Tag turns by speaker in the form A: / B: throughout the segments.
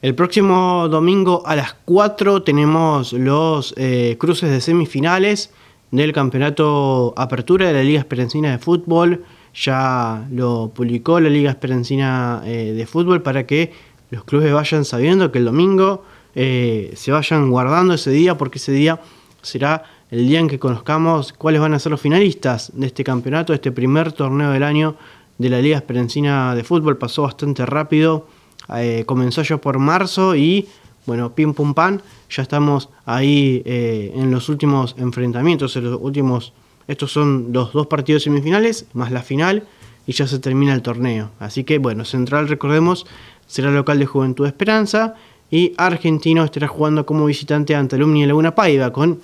A: El próximo domingo a las 4 tenemos los eh, cruces de semifinales del campeonato Apertura de la Liga Esperencina de Fútbol. Ya lo publicó la Liga Esperencina eh, de Fútbol para que los clubes vayan sabiendo que el domingo eh, se vayan guardando ese día porque ese día será el día en que conozcamos cuáles van a ser los finalistas de este campeonato, este primer torneo del año de la Liga Esperencina de Fútbol. Pasó bastante rápido eh, comenzó yo por marzo y bueno, pim pum pan, ya estamos ahí eh, en los últimos enfrentamientos, en los últimos, estos son los dos partidos semifinales, más la final, y ya se termina el torneo. Así que bueno, Central, recordemos, será local de Juventud Esperanza, y Argentino estará jugando como visitante ante Alumni Laguna Paiva, con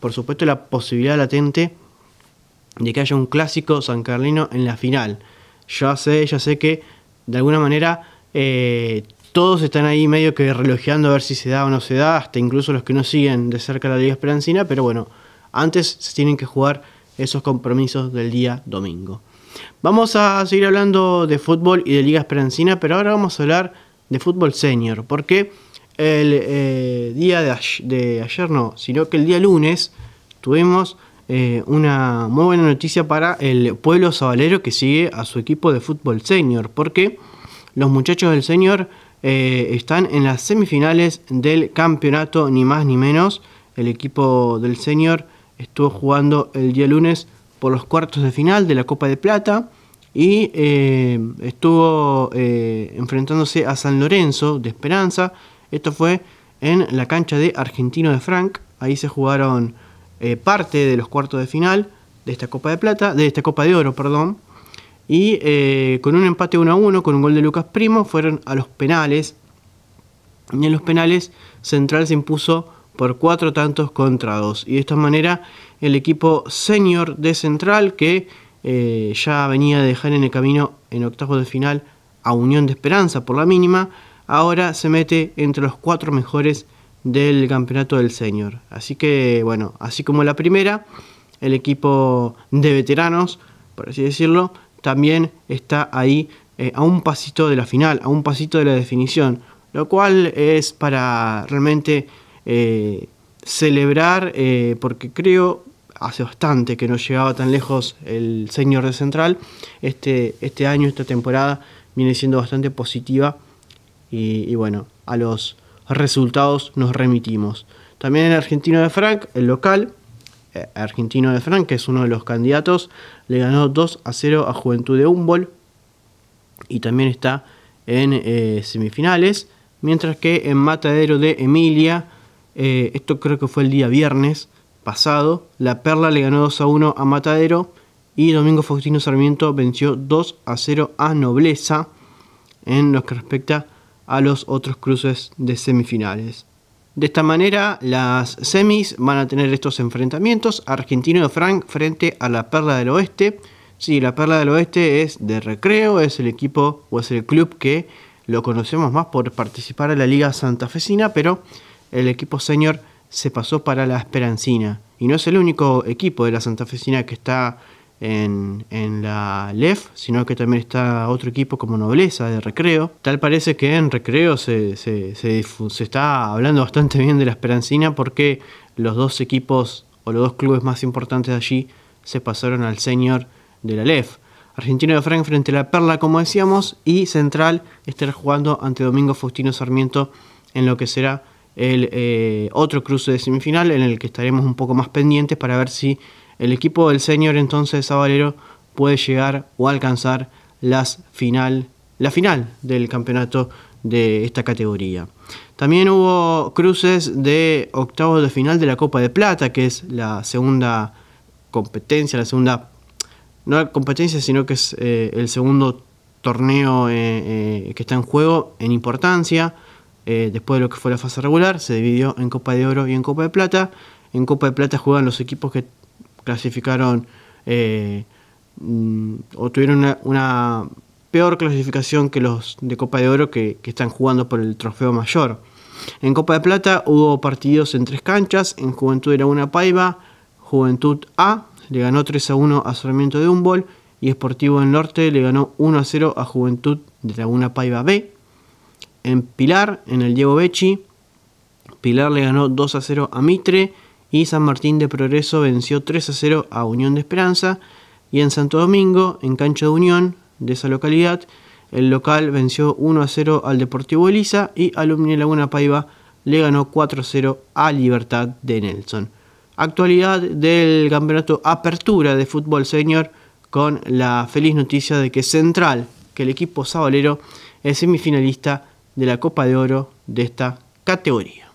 A: por supuesto la posibilidad latente de que haya un clásico San Carlino en la final. Ya sé, ya sé que de alguna manera eh, todos están ahí medio que relojeando a ver si se da o no se da, hasta incluso los que no siguen de cerca la Liga Esperancina, pero bueno, antes se tienen que jugar esos compromisos del día domingo. Vamos a seguir hablando de fútbol y de Liga Esperanzina pero ahora vamos a hablar de fútbol senior, porque el eh, día de, ayer no, sino que el día lunes tuvimos eh, una muy buena noticia para el pueblo sabalero que sigue a su equipo de fútbol senior, porque los muchachos del Señor eh, están en las semifinales del campeonato, ni más ni menos. El equipo del Señor estuvo jugando el día lunes por los cuartos de final de la Copa de Plata y eh, estuvo eh, enfrentándose a San Lorenzo de Esperanza. Esto fue en la cancha de Argentino de Frank. Ahí se jugaron parte de los cuartos de final de esta Copa de Plata, de esta Copa de Oro, perdón. Y eh, con un empate 1 a 1, con un gol de Lucas Primo, fueron a los penales. Y en los penales, Central se impuso por cuatro tantos contra dos. Y de esta manera, el equipo senior de Central, que eh, ya venía a dejar en el camino en octavos de final a Unión de Esperanza por la mínima, ahora se mete entre los cuatro mejores del campeonato del senior. Así que, bueno, así como la primera, el equipo de veteranos, por así decirlo, también está ahí eh, a un pasito de la final, a un pasito de la definición, lo cual es para realmente eh, celebrar, eh, porque creo hace bastante que no llegaba tan lejos el señor de Central, este, este, año, esta temporada viene siendo bastante positiva y, bueno, a los resultados nos remitimos. También en Argentino de Frank, el local, eh, argentino de Frank, que es uno de los candidatos, le ganó 2 a 0 a Juventud de Humboldt y también está en eh, semifinales. Mientras que en Matadero de Emilia, eh, esto creo que fue el día viernes pasado, La Perla le ganó 2 a 1 a Matadero y Domingo Faustino Sarmiento venció 2 a 0 a Nobleza en lo que respecta a los otros cruces de semifinales. De esta manera, las semis van a tener estos enfrentamientos. Argentino de Frank frente a la Perla del Oeste. Sí, la Perla del Oeste es de recreo, es el equipo o es el club que lo conocemos más por participar en la Liga Santa Santafesina, pero el equipo senior se pasó para la Esperancina. Y no es el único equipo de la Santa Fecina que está en, la LEF, sino que también está otro equipo como Nobleza de Recreo. Tal parece que en Recreo se, se, está hablando bastante bien de la Esperancina porque los dos equipos o los dos clubes más importantes de allí se pasaron al senior de la LEF. Argentino de Frank frente a la Perla, como decíamos, y Central estará jugando ante Domingo Faustino Sarmiento en lo que será el eh, otro cruce de semifinal en el que estaremos un poco más pendientes para ver si el equipo del senior entonces Sabalero puede llegar o alcanzar las final, la final del campeonato de esta categoría. También hubo cruces de octavos de final de la Copa de Plata, que es la segunda competencia, la segunda, no la competencia, sino que es eh, el segundo torneo eh, eh, que está en juego en importancia. después de lo que fue la fase regular, se dividió en Copa de Oro y en Copa de Plata. En Copa de Plata juegan los equipos que clasificaron eh, mm, o tuvieron una, peor clasificación que los de Copa de Oro que, están jugando por el trofeo mayor. En Copa de Plata hubo partidos en tres canchas, en Juventud de Laguna Paiva, Juventud A le ganó 3 a 1 a Sarmiento de Humboldt y Esportivo del Norte le ganó 1 a 0 a Juventud de Laguna Paiva B. En Pilar, en el Diego Becci, Pilar le ganó 2 a 0 a Mitre y San Martín de Progreso venció 3 a 0 a Unión de Esperanza y en Santo Domingo, en cancha de Unión de esa localidad, el local venció 1 a 0 al Deportivo Elisa y Alumni Laguna Paiva le ganó 4 a 0 a Libertad de Nelson. Actualidad del campeonato Apertura de Fútbol Senior con la feliz noticia de que Central, que el equipo sabalero, es semifinalista de la Copa de Oro de esta categoría.